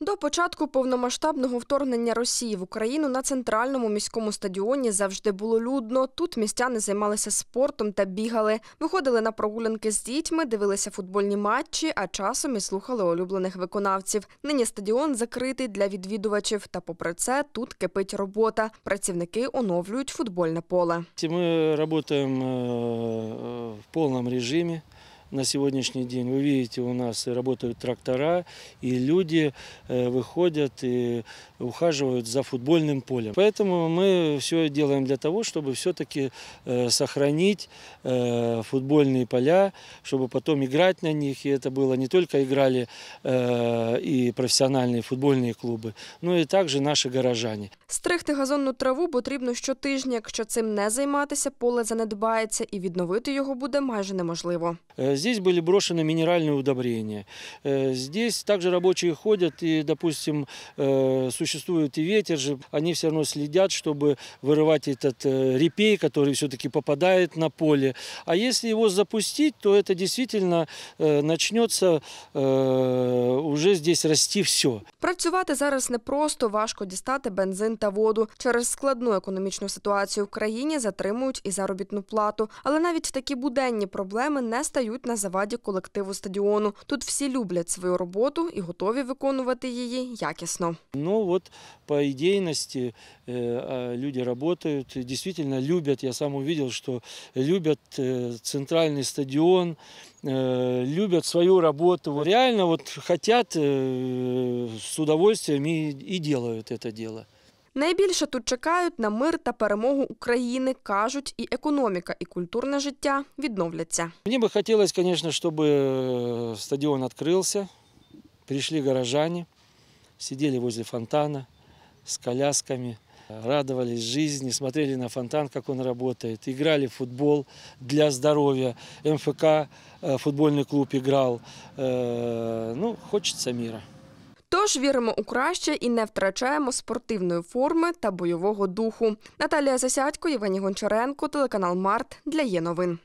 До початку повномасштабного вторгнення Росії в Україну на центральному міському стадіоні завжди було людно. Тут містяни займалися спортом та бігали, виходили на прогулянки з дітьми, дивилися футбольні матчі, а часом і слухали улюблених виконавців. Нині стадіон закритий для відвідувачів. Та, попри це, тут кипить робота. Працівники оновлюють футбольне поле. Ми працюємо е, в повному режимі на сегодняшний день. Вы видите, у нас работают трактора, и люди э, выходят и ухаживают за футбольным полем. Поэтому мы все делаем для того, чтобы все-таки э, сохранить э, футбольные поля, чтобы потом играть на них. И это было не только играли и профессиональные футбольные клубы, но и также наши горожане. Стригти газонну траву потрібно щотижня. Якщо цим не займатися, поле занедбається і відновити його буде майже неможливо. Е, Здесь были брошены минеральные удобрения. Э, здесь также рабочие ходят, и, допустим, э, существует и ветер же, они все равно следят, чтобы вырывать этот э, репей, который все-таки попадает на поле. А если его запустить, то это действительно начнется уже здесь расти все. Працювати зараз не просто важко дістати бензин та воду. Через складну економічну ситуацію в країні затримують і заробітну плату. Але навіть такі буденні проблеми не стають стоять на заваді колективу стадіону. Тут всі люблять свою роботу і готові виконувати її якісно. Ну от по ідейності е, люди працюють, дійсно люблять. Я сам побачив, що люблять е, центральний стадіон. Е, люблять свою роботу. реально вот хотят с удовольствием і и це это Найбільше тут чекають на мир та перемогу України. кажуть, і економіка, і культурне життя відновляться. Мені би хотілося, звісно, щоб э, стадіон відкрився, прийшли горожані, сиділи возле фонтана з колясками. радовались жизни, смотрели на фонтан, как он работает, играли в футбол для здоровья, МФК, э, футбольный клуб играл. Э, ну, хочется мира. Тож віримо у краще і не втрачаємо спортивної форми та бойового духу. Наталія Засядько, Євгеній Гончаренко, телеканал Март для є новин.